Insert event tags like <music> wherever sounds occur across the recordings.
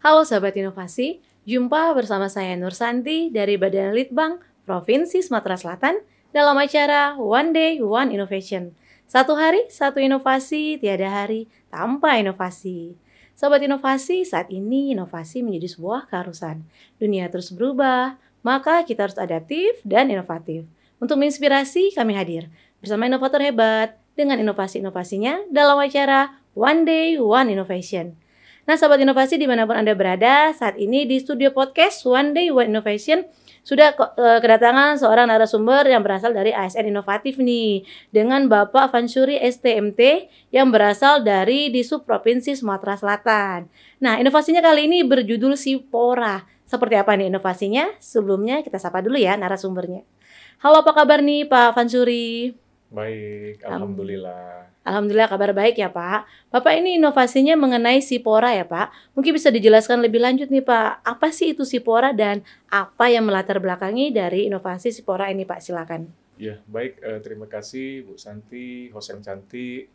Halo sahabat inovasi, jumpa bersama saya Nur Santi dari Badan Litbang Provinsi Sumatera Selatan dalam acara One Day One Innovation. Satu hari, satu inovasi, tiada hari tanpa inovasi. Sahabat inovasi, saat ini inovasi menjadi sebuah keharusan. Dunia terus berubah, maka kita harus adaptif dan inovatif. Untuk menginspirasi, kami hadir bersama inovator hebat dengan inovasi-inovasinya dalam acara One Day One Innovation. Nah, sahabat inovasi dimanapun Anda berada, saat ini di studio podcast One Day One Innovation sudah eh, kedatangan seorang narasumber yang berasal dari ASN Inovatif nih, dengan Bapak Fansuri STMT yang berasal dari di Provinsi Sumatera Selatan. Nah, inovasinya kali ini berjudul Sipora. Seperti apa nih inovasinya? Sebelumnya kita sapa dulu ya narasumbernya. Halo, apa kabar nih Pak Fansuri? Baik, alhamdulillah. Alhamdulillah kabar baik ya Pak. Bapak ini inovasinya mengenai Sipora ya Pak. Mungkin bisa dijelaskan lebih lanjut nih Pak. Apa sih itu Sipora dan apa yang melatar belakangi dari inovasi Sipora ini Pak? Silakan. Ya, baik. Eh, terima kasih Bu Santi, Hosem Cantik.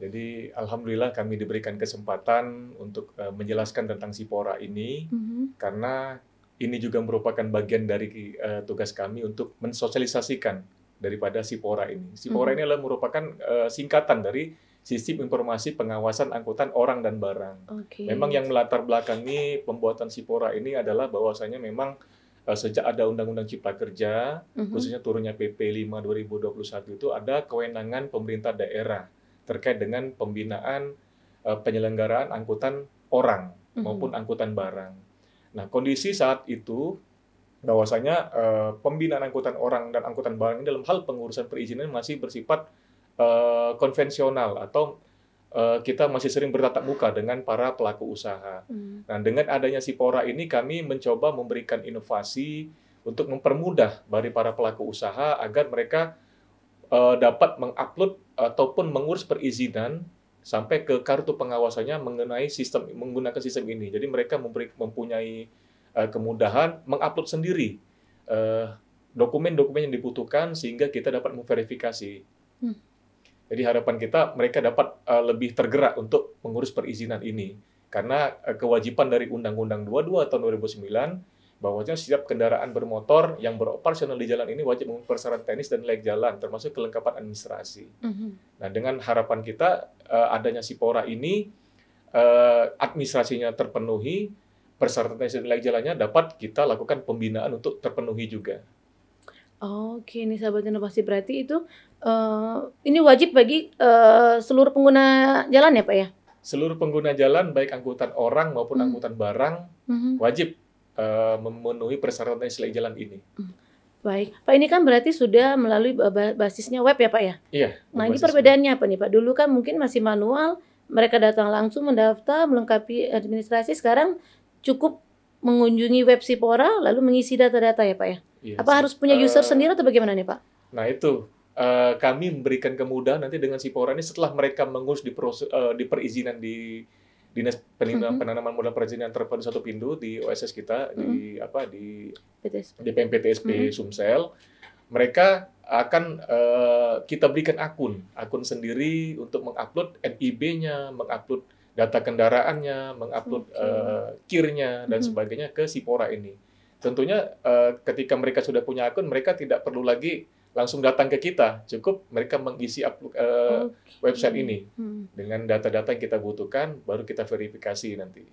Jadi alhamdulillah kami diberikan kesempatan untuk uh, menjelaskan tentang Sipora ini mm-hmm. karena ini juga merupakan bagian dari uh, tugas kami untuk mensosialisasikan daripada Sipora ini. Sipora hmm. ini adalah merupakan uh, singkatan dari sistem informasi pengawasan angkutan orang dan barang. Okay. Memang yang melatar belakangi pembuatan Sipora ini adalah bahwasanya memang uh, sejak ada Undang-Undang Cipta Kerja, -hmm. khususnya turunnya PP 5 2021 itu ada kewenangan pemerintah daerah terkait dengan pembinaan uh, penyelenggaraan angkutan orang -hmm. maupun angkutan barang. Nah, kondisi saat itu bahwasanya uh, pembinaan angkutan orang dan angkutan barang ini dalam hal pengurusan perizinan masih bersifat uh, konvensional atau uh, kita masih sering bertatap muka dengan para pelaku usaha. Hmm. Nah, dengan adanya Sipora ini kami mencoba memberikan inovasi untuk mempermudah bagi para pelaku usaha agar mereka uh, dapat mengupload ataupun mengurus perizinan sampai ke kartu pengawasannya mengenai sistem menggunakan sistem ini. Jadi mereka memberi, mempunyai uh, kemudahan mengupload sendiri eh, dokumen-dokumen uh, yang dibutuhkan sehingga kita dapat memverifikasi. Hmm. Jadi harapan kita mereka dapat uh, lebih tergerak untuk mengurus perizinan ini karena uh, kewajiban dari Undang-Undang 22 tahun 2009 bahwasanya setiap kendaraan bermotor yang beroperasional di jalan ini wajib memenuhi persyaratan teknis dan layak jalan, termasuk kelengkapan administrasi. Mm -hmm. Nah, dengan harapan kita uh, adanya Sipora ini uh, administrasinya terpenuhi, persyaratan teknis dan layak jalannya dapat kita lakukan pembinaan untuk terpenuhi juga. Oke, ini sahabat inovasi berarti itu uh, ini wajib bagi uh, seluruh pengguna jalan ya, Pak ya? Seluruh pengguna jalan, baik angkutan orang maupun mm -hmm. angkutan barang, mm -hmm. wajib Eh, memenuhi persyaratan istilah jalan ini. Hmm. Baik, Pak ini kan berarti sudah melalui basisnya web ya Pak ya? Iya. Nah ini perbedaannya apa nih Pak? Dulu kan mungkin masih manual, mereka datang langsung mendaftar, melengkapi administrasi. Sekarang cukup mengunjungi web Sipora lalu mengisi data-data ya Pak ya? Iya, apa sih. harus punya eh, user uh, sendiri atau bagaimana nih Pak? Nah itu uh, kami memberikan kemudahan nanti dengan Sipora ini setelah mereka mengurus di uh, di perizinan di dinas penanaman, mm-hmm. penanaman modal perizinan terpadu satu pintu di OSS kita mm-hmm. di apa di PTSP. DPMPTSP mm-hmm. Sumsel mereka akan uh, kita berikan akun akun sendiri untuk mengupload NIB-nya mengupload data kendaraannya mengupload okay. uh, eh, kirnya dan mm-hmm. sebagainya ke Sipora ini tentunya uh, ketika mereka sudah punya akun mereka tidak perlu lagi langsung datang ke kita. Cukup mereka mengisi uh, eh, okay. website ini hmm. dengan data-data yang kita butuhkan, baru kita verifikasi nanti.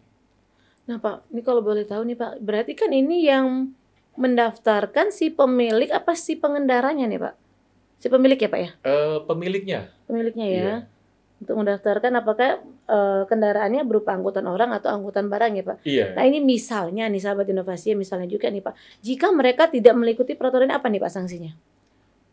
Nah Pak, ini kalau boleh tahu nih Pak, berarti kan ini yang mendaftarkan si pemilik apa si pengendaranya nih Pak? Si pemilik ya Pak ya? Uh, pemiliknya. Pemiliknya ya. Iya. Untuk mendaftarkan apakah uh, kendaraannya berupa angkutan orang atau angkutan barang ya Pak? Iya. Nah ini misalnya nih sahabat inovasi ya, misalnya juga nih Pak, jika mereka tidak mengikuti peraturan apa nih Pak sanksinya?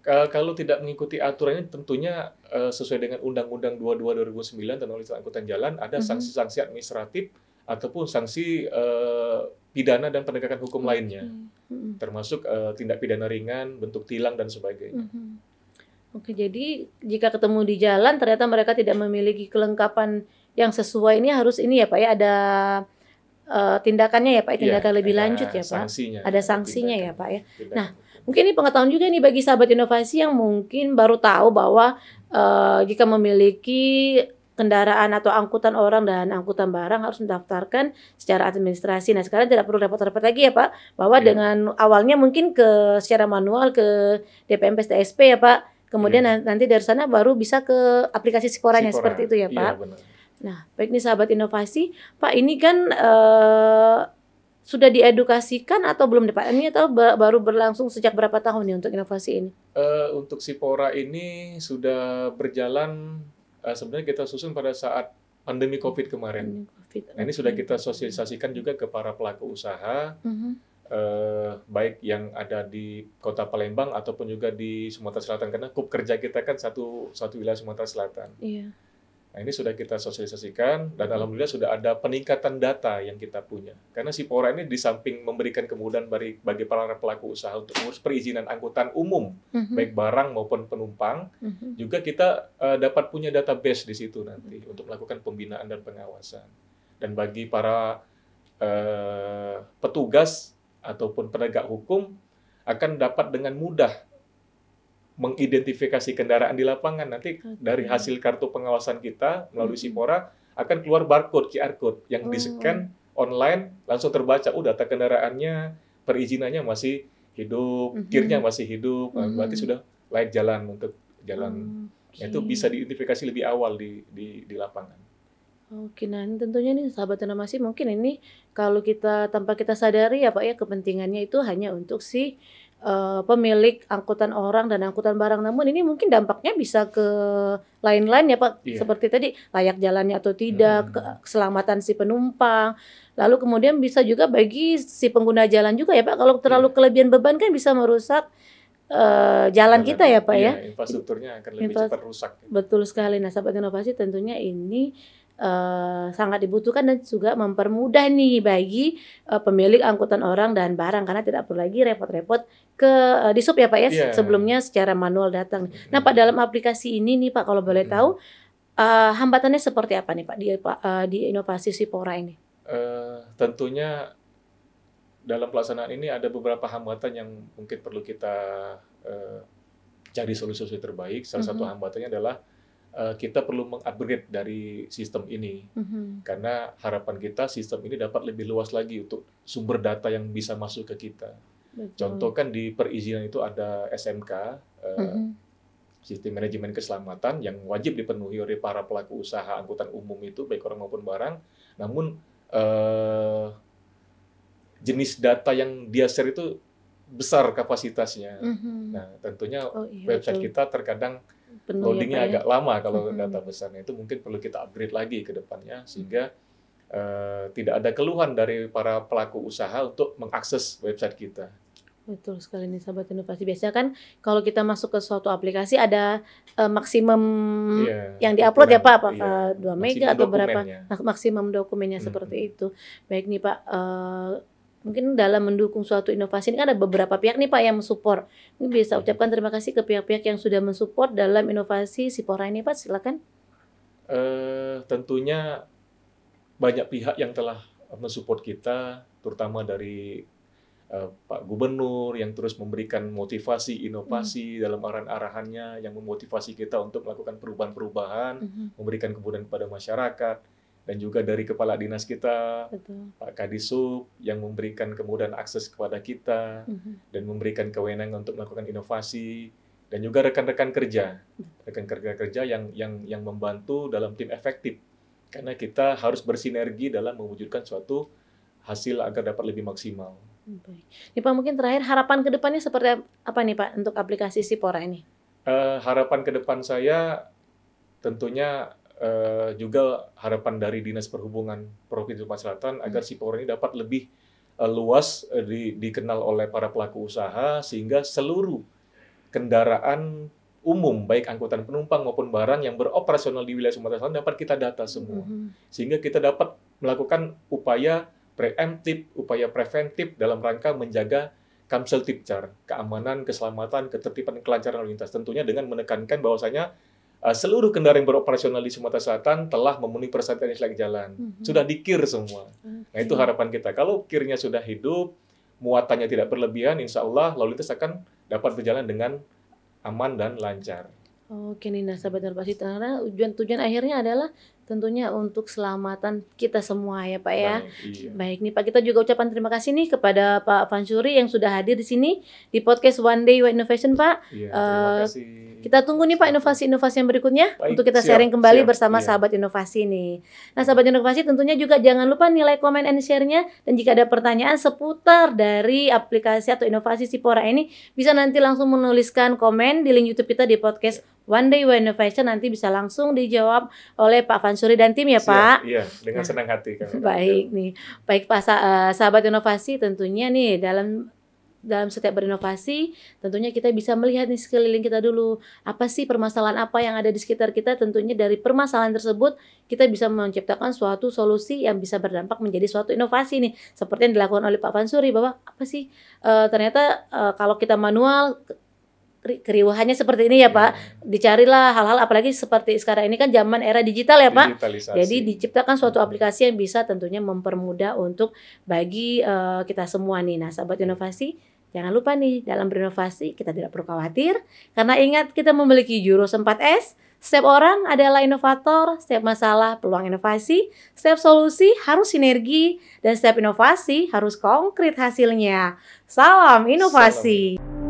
kalau tidak mengikuti aturan ini tentunya uh, sesuai dengan Undang-Undang 22 2009 tentang Lintas angkutan jalan ada mm-hmm. sanksi-sanksi mm -hmm. administratif ataupun sanksi uh, pidana dan penegakan hukum mm -hmm. lainnya. Mm-hmm. Termasuk uh, tindak pidana ringan, bentuk tilang dan sebagainya. Mm -hmm. Oke, jadi jika ketemu di jalan ternyata mereka tidak memiliki kelengkapan yang sesuai ini harus ini ya Pak ya ada uh, tindakannya ya Pak, ya, iya, tindakan ya, lebih lanjut ya Pak. Sanksinya, ada sanksinya ya, tindakan, ya Pak ya. Nah, tindakan. Nah, Mungkin ini pengetahuan juga nih bagi sahabat inovasi yang mungkin baru tahu bahwa uh, jika memiliki kendaraan atau angkutan orang dan angkutan barang harus mendaftarkan secara administrasi. Nah sekarang tidak perlu repot-repot lagi ya Pak, bahwa yeah. dengan awalnya mungkin ke secara manual ke DPM PSTSP ya Pak, kemudian yeah. nanti dari sana baru bisa ke aplikasi sekolahnya seperti itu ya Pak. Yeah, benar. Nah baik nih sahabat inovasi, Pak ini kan eh, sudah diedukasikan atau belum Pak? Ini atau baru berlangsung sejak berapa tahun nih untuk inovasi ini? Uh, untuk Sipora ini sudah berjalan uh, sebenarnya kita susun pada saat pandemi COVID kemarin. Pandemi COVID. Nah, ini sudah kita sosialisasikan juga ke para pelaku usaha. Uh -huh. uh, baik yang ada di kota Palembang ataupun juga di Sumatera Selatan karena kup kerja kita kan satu satu wilayah Sumatera Selatan. Iya. Nah ini sudah kita sosialisasikan dan mhm. alhamdulillah sudah ada peningkatan data yang kita punya. Karena si Sipora ini di samping memberikan kemudahan bagi, bagi para pelaku usaha untuk mengurus perizinan angkutan umum, uh-huh. baik barang maupun penumpang, uh-huh. juga kita uh, dapat punya database di situ nanti uh-huh. untuk melakukan pembinaan dan pengawasan. Dan bagi para uh, petugas ataupun penegak hukum akan dapat dengan mudah mengidentifikasi kendaraan di lapangan. Nanti okay. dari hasil kartu pengawasan kita melalui Sipora akan keluar barcode QR code yang oh. di-scan online langsung terbaca oh data kendaraannya, perizinannya masih hidup, mm-hmm. kirnya masih hidup, mm-hmm. berarti sudah layak jalan untuk jalan. Okay. Oh, nah, itu bisa diidentifikasi lebih awal di di di lapangan. Oke, nah ini tentunya nih sahabat masih mungkin ini kalau kita tanpa kita sadari ya Pak ya kepentingannya itu hanya untuk si uh, pemilik angkutan orang dan angkutan barang. Namun ini mungkin dampaknya bisa ke lain-lain ya Pak, yeah. seperti tadi layak jalannya atau tidak, hmm. keselamatan si penumpang. Lalu kemudian bisa juga bagi si pengguna jalan juga ya Pak, kalau terlalu yeah. kelebihan beban kan bisa merusak Uh, jalan jalan kita ya Pak ya. iya, ya infrastrukturnya akan lebih Infra cepat rusak. Betul sekali. Nah, sahabat inovasi tentunya ini Uh, sangat dibutuhkan dan juga mempermudah nih bagi uh, pemilik angkutan orang dan barang karena tidak perlu lagi repot-repot ke uh, di sub ya Pak ya yeah. sebelumnya secara manual datang. Mm. Nah Pak dalam aplikasi ini nih Pak kalau boleh mm. tahu uh, hambatannya seperti apa nih Pak di uh, di inovasi Sipora ini? Uh, tentunya dalam pelaksanaan ini ada beberapa hambatan yang mungkin perlu kita uh, cari solusi terbaik. Salah mm -hmm. satu mm-hmm. hambatannya adalah Eh, kita perlu mengupgrade dari sistem ini mm-hmm. karena harapan kita sistem ini dapat lebih luas lagi untuk sumber data yang bisa masuk ke kita. Betul. Contoh kan di perizinan itu ada SMK eh, mm-hmm. sistem manajemen keselamatan yang wajib dipenuhi oleh para pelaku usaha angkutan umum itu baik orang maupun barang. Namun uh, jenis data yang dia share itu besar kapasitasnya. Mm-hmm. Nah tentunya oh, iya, website betul. kita terkadang penuh ya, loadingnya ya, agak ya? lama kalau hmm. data besarnya itu mungkin perlu kita upgrade lagi ke depannya sehingga uh, tidak ada keluhan dari para pelaku usaha untuk mengakses website kita. Betul sekali nih sahabat inovasi. Biasanya kan kalau kita masuk ke suatu aplikasi ada uh, maksimum yeah, yang diupload ya Pak, apakah yeah. mega atau berapa? Nah, maksimum dokumennya hmm. seperti itu. Baik nih Pak, uh, mungkin dalam mendukung suatu inovasi ini kan ada beberapa pihak nih Pak yang mensupport. Ini bisa iya. ucapkan terima kasih ke pihak-pihak yang sudah mensupport dalam inovasi Sipora ini Pak, silakan. Eh, tentunya banyak pihak yang telah mensupport kita, terutama dari uh, Pak Gubernur yang terus memberikan motivasi inovasi mm. dalam arahan-arahannya yang memotivasi kita untuk melakukan perubahan-perubahan, mm -hmm. memberikan kemudahan kepada masyarakat dan juga dari kepala dinas kita, Betul. Pak Kadisub yang memberikan kemudahan akses kepada kita mm -hmm. dan memberikan kewenangan untuk melakukan inovasi dan juga rekan-rekan kerja, rekan kerja kerja yang yang yang membantu dalam tim efektif karena kita harus bersinergi dalam mewujudkan suatu hasil agar dapat lebih maksimal. Ini Pak mungkin terakhir harapan kedepannya seperti apa nih Pak untuk aplikasi Sipora ini? Uh, harapan ke depan saya tentunya uh, juga harapan dari Dinas Perhubungan Provinsi Sumatera Selatan hmm. agar Sipor ini dapat lebih uh, luas uh, di, dikenal oleh para pelaku usaha sehingga seluruh kendaraan umum baik angkutan penumpang maupun barang yang beroperasional di wilayah Sumatera Selatan dapat kita data hmm, semua hmm, hmm. sehingga kita dapat melakukan upaya preemptif, upaya preventif dalam rangka menjaga kamsel tipcar, keamanan, keselamatan, ketertiban, kelancaran lalu lintas. Tentunya dengan menekankan bahwasanya Eh, seluruh kendaraan yang beroperasional di Sumatera Selatan telah memenuhi persyaratan instalasi jalan. Mm -hmm. Sudah dikir semua. Okay. Nah itu harapan kita. Kalau kirnya sudah hidup, muatannya tidak berlebihan, insya Allah lalu lintas akan dapat berjalan dengan aman dan lancar. Oke Nina, sahabat narasi karena tujuan-tujuan akhirnya adalah tentunya untuk keselamatan kita semua ya Pak ya. Baik, iya. Baik nih Pak, kita juga ucapan terima kasih nih kepada Pak Fansuri yang sudah hadir di sini di podcast One Day One Innovation Pak. Iya, terima eh, kasih. Uh, kita tunggu nih Pak inovasi-inovasi yang berikutnya Baik, untuk kita siap, sharing kembali siap, bersama iya. sahabat inovasi nih. Nah, sahabat inovasi tentunya juga jangan lupa nilai komen and share dan jika ada pertanyaan seputar dari aplikasi atau inovasi Sipora ini bisa nanti langsung menuliskan komen di link YouTube kita di podcast One Day One Innovation nanti bisa langsung dijawab oleh Pak Fansuri dan tim ya Siap, Pak. Iya, dengan nah, senang hati. <laughs> Baik nih, baik Pak uh, sahabat inovasi tentunya nih dalam dalam setiap berinovasi tentunya kita bisa melihat nih sekeliling kita dulu apa sih permasalahan apa yang ada di sekitar kita tentunya dari permasalahan tersebut kita bisa menciptakan suatu solusi yang bisa berdampak menjadi suatu inovasi nih seperti yang dilakukan oleh Pak Fansuri bahwa apa sih e, ternyata e, kalau kita manual keriuhannya seperti ini ya Pak. Iya. Dicarilah hal-hal apalagi seperti sekarang ini kan zaman era digital ya Pak. Jadi diciptakan suatu hmm. aplikasi yang bisa tentunya mempermudah untuk bagi uh, kita semua nih. Nah, sahabat iya. inovasi, jangan lupa nih dalam berinovasi kita tidak perlu khawatir karena ingat kita memiliki jurus 4S. Setiap orang adalah inovator, setiap masalah peluang inovasi, setiap solusi harus sinergi dan setiap inovasi harus konkret hasilnya. Salam inovasi. Salam.